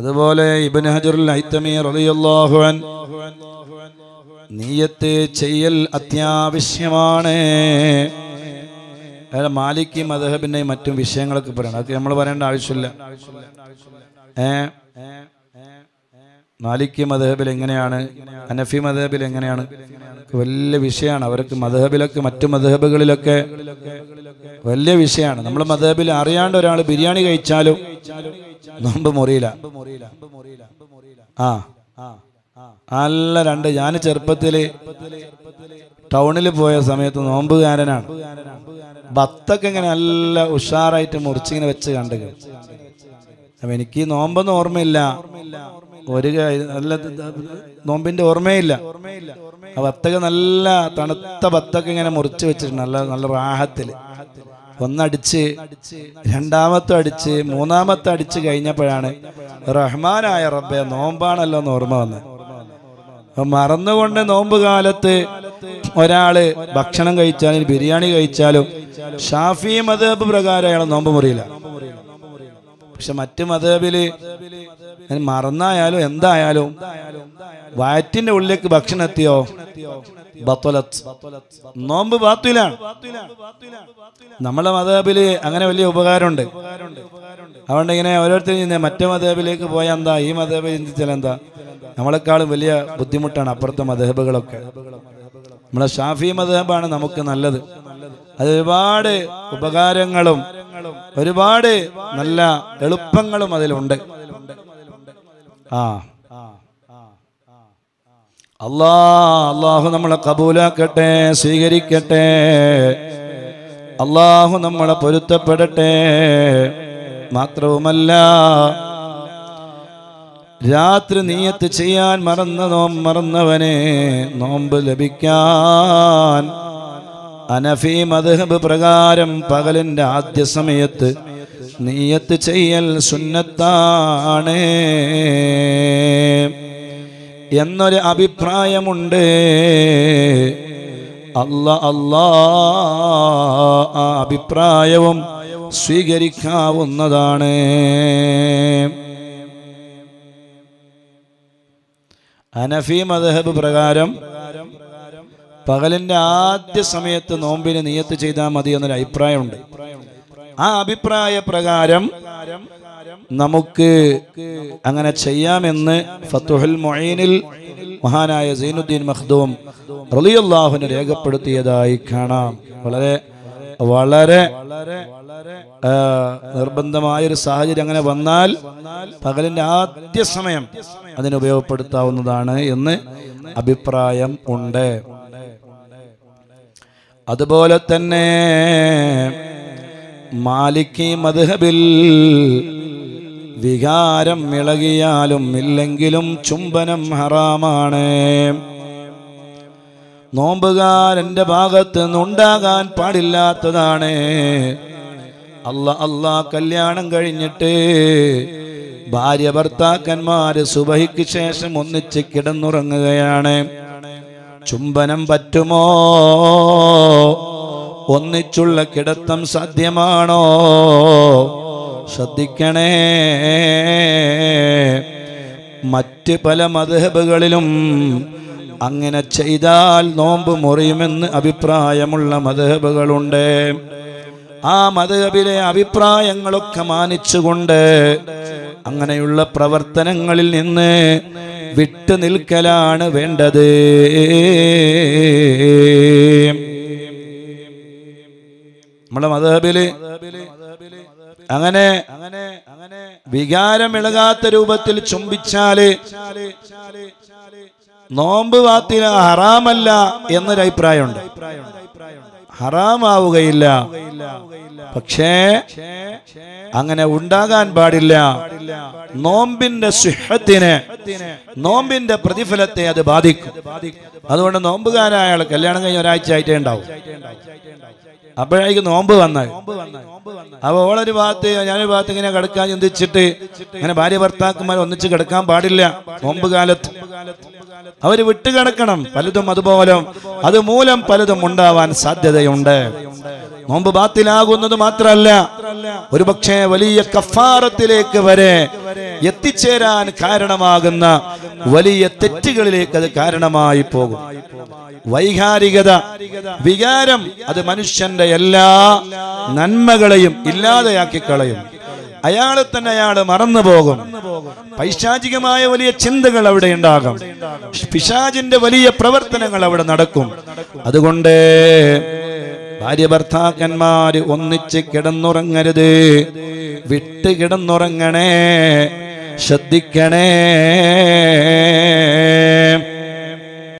അതുപോലെ നീയത്തെ ഹജറുൽ ചെയ്യൽ അത്യാവശ്യമാണ് അതായത് മാലിക്കി മദഹബിൻ്റെ മറ്റും വിഷയങ്ങളൊക്കെ പറയണം അതൊക്കെ നമ്മൾ പറയേണ്ട ആവശ്യമില്ല മാലിക്കി മദഹബിൽ എങ്ങനെയാണ് അനഫി മദഹബിൽ എങ്ങനെയാണ് വലിയ വിഷയമാണ് അവർക്ക് മധഹബിലൊക്കെ മറ്റു മധഹബുകളിലൊക്കെ വലിയ വിഷയമാണ് നമ്മൾ മധഹബിൽ അറിയാണ്ട് ഒരാൾ ബിരിയാണി കഴിച്ചാലും നോമ്പ് മുറിയില്ല ആ നല്ല രണ്ട് ഞാൻ ചെറുപ്പത്തിൽ ടൗണിൽ പോയ സമയത്ത് നോമ്പുകാരനാണ് ഭത്തൊക്കെ ഇങ്ങനെ നല്ല ഉഷാറായിട്ട് മുറിച്ചിങ്ങനെ വെച്ച് കണ്ടു അപ്പം എനിക്ക് നോമ്പൊന്നും ഓർമ്മയില്ല ഒരു നല്ല നോമ്പിന്റെ ഓർമ്മയില്ല ആ വത്തക നല്ല തണുത്ത വത്തക്ക ഇങ്ങനെ മുറിച്ച് വെച്ചിട്ടുണ്ട് നല്ല നല്ല റാഹത്തില് ഒന്നടിച്ച് രണ്ടാമത്തെ അടിച്ച് മൂന്നാമത്തെ അടിച്ച് കഴിഞ്ഞപ്പോഴാണ് റഹ്മാനായ റബ്ബെ നോമ്പാണല്ലോ എന്ന് ഓർമ്മ വന്നത് മറന്നുകൊണ്ട് നോമ്പ് കാലത്ത് ഒരാള് ഭക്ഷണം കഴിച്ചാലും ബിരിയാണി കഴിച്ചാലും ഷാഫി മതേബ് പ്രകാരം നോമ്പ് മുറിയില്ല പക്ഷെ മറ്റ് മതേബില് മറന്നായാലും എന്തായാലും വയറ്റിന്റെ ഉള്ളിലേക്ക് ഭക്ഷണം എത്തിയോ നോമ്പ് ബാത്തുലാണ് നമ്മളെ മതേബില് അങ്ങനെ വലിയ ഉപകാരമുണ്ട് അതുകൊണ്ട് ഇങ്ങനെ ഓരോരുത്തരും മറ്റേ മതേബിലേക്ക് പോയാൽ എന്താ ഈ മതേബ് ചിന്തിച്ചാൽ എന്താ നമ്മളെക്കാളും വലിയ ബുദ്ധിമുട്ടാണ് അപ്പുറത്തെ മതേബുകളൊക്കെ നമ്മളെ ഷാഫി മതേബാണ് നമുക്ക് നല്ലത് അത് ഒരുപാട് ഉപകാരങ്ങളും ഒരുപാട് നല്ല എളുപ്പങ്ങളും അതിലുണ്ട് ആ അല്ലാ അള്ളാഹു നമ്മളെ കബൂലാക്കട്ടെ സ്വീകരിക്കട്ടെ അള്ളാഹു നമ്മളെ പൊരുത്തപ്പെടട്ടെ മാത്രവുമല്ല രാത്രി നീയത്ത് ചെയ്യാൻ മറന്ന നോം മറന്നവനെ നോമ്പ് ലഭിക്കാൻ അനഫി മദ്ഹബ് പ്രകാരം പകലിന്റെ ആദ്യ സമയത്ത് നീയത്ത് ചെയ്യൽ സുന്നത്താണ് എന്നൊരു അഭിപ്രായമുണ്ട് അല്ല അല്ലാ ആ അഭിപ്രായവും സ്വീകരിക്കാവുന്നതാണ് അനഫി മദ്ഹബ് പ്രകാരം പകലിന്റെ ആദ്യ സമയത്ത് നോമ്പിന് നിയത്ത് ചെയ്താൽ മതി എന്നൊരു അഭിപ്രായമുണ്ട് ആ അഭിപ്രായ പ്രകാരം നമുക്ക് അങ്ങനെ ചെയ്യാമെന്ന് ഫത്തുഹുൽ മൊയിനിൽ മഹാനായ സൈനുദ്ദീൻ മഹ്ദൂം റലിയല്ലാഹുവിന് രേഖപ്പെടുത്തിയതായി കാണാം വളരെ വളരെ നിർബന്ധമായൊരു സാഹചര്യം അങ്ങനെ വന്നാൽ പകലിന്റെ ആദ്യ സമയം അതിനുപയോഗപ്പെടുത്താവുന്നതാണ് എന്ന് അഭിപ്രായം ഉണ്ട് അതുപോലെ തന്നെ മാലിക്കി മധുഹബിൽ വികാരം ഇളകിയാലും ഇല്ലെങ്കിലും ചുംബനം ഹറാമാണ് നോമ്പുകാരൻ്റെ ഭാഗത്ത് നിന്നുണ്ടാകാൻ പാടില്ലാത്തതാണ് അല്ല അല്ല കല്യാണം കഴിഞ്ഞിട്ട് ഭാര്യ ഭർത്താക്കന്മാര് സുബഹിക്ക് ശേഷം ഒന്നിച്ച് കിടന്നുറങ്ങുകയാണ് ചുംബനം പറ്റുമോ ഒന്നിച്ചുള്ള കിടത്തം സാധ്യമാണോ ശ്രദ്ധിക്കണേ മറ്റ് പല മധബുകളിലും അങ്ങനെ ചെയ്താൽ നോമ്പ് മുറിയുമെന്ന് അഭിപ്രായമുള്ള മധബുകളുണ്ട് ആ മധബിലെ അഭിപ്രായങ്ങളൊക്കെ മാനിച്ചുകൊണ്ട് അങ്ങനെയുള്ള പ്രവർത്തനങ്ങളിൽ നിന്ന് വിട്ടു നിൽക്കലാണ് വേണ്ടത് നമ്മളെ മതബില് അങ്ങനെ അങ്ങനെ അങ്ങനെ വികാരം ഇളകാത്ത രൂപത്തിൽ ചുംബിച്ചാല് നോമ്പ് വാത്തിന് ഹറാമല്ല എന്നൊരു അഭിപ്രായമുണ്ട് അഭിപ്രായമുണ്ട് ഹറാമാവുകയില്ല പക്ഷേ അങ്ങനെ ഉണ്ടാകാൻ പാടില്ല നോമ്പിന്റെ സുഹത്തിനെ നോമ്പിന്റെ പ്രതിഫലത്തെ അത് ബാധിക്കും അതുകൊണ്ട് നോമ്പുകാരായ ആൾ കല്യാണം കഴിഞ്ഞ ഒരാഴ്ച ആയിട്ടേ ഉണ്ടാവും അപ്പോഴേക്ക് നോമ്പ് വന്നാൽ അപ്പൊ ഓളൊരു ഭാഗത്ത് ഞാനൊരു ഭാഗത്ത് ഇങ്ങനെ കിടക്കാൻ ചിന്തിച്ചിട്ട് ഇങ്ങനെ ഭാര്യ ഭർത്താക്കന്മാർ ഒന്നിച്ച് കിടക്കാൻ പാടില്ല നോമ്പ് കാലത്ത് അവർ വിട്ടുകിടക്കണം പലതും അതുപോലെ അതുമൂലം പലതും ഉണ്ടാവാൻ സാധ്യതയുണ്ട് നോമ്പ് ബാത്തിലാകുന്നത് മാത്രമല്ല ഒരുപക്ഷെ വലിയ കഫാറത്തിലേക്ക് വരെ എത്തിച്ചേരാൻ കാരണമാകുന്ന വലിയ തെറ്റുകളിലേക്ക് അത് കാരണമായി പോകും വൈകാരികത വികാരം അത് മനുഷ്യന്റെ എല്ലാ നന്മകളെയും ഇല്ലാതെയാക്കി കളയും അയാളെ തന്നെ അയാൾ മറന്നു പോകും പൈശാചികമായ വലിയ ചിന്തകൾ അവിടെ ഉണ്ടാകും പിശാചിന്റെ വലിയ പ്രവർത്തനങ്ങൾ അവിടെ നടക്കും അതുകൊണ്ട് ഭാര്യ ഭർത്താക്കന്മാര് ഒന്നിച്ച് കിടന്നുറങ്ങരുത് വിട്ട് കിടന്നുറങ്ങണേ ശ്രദ്ധിക്കണേ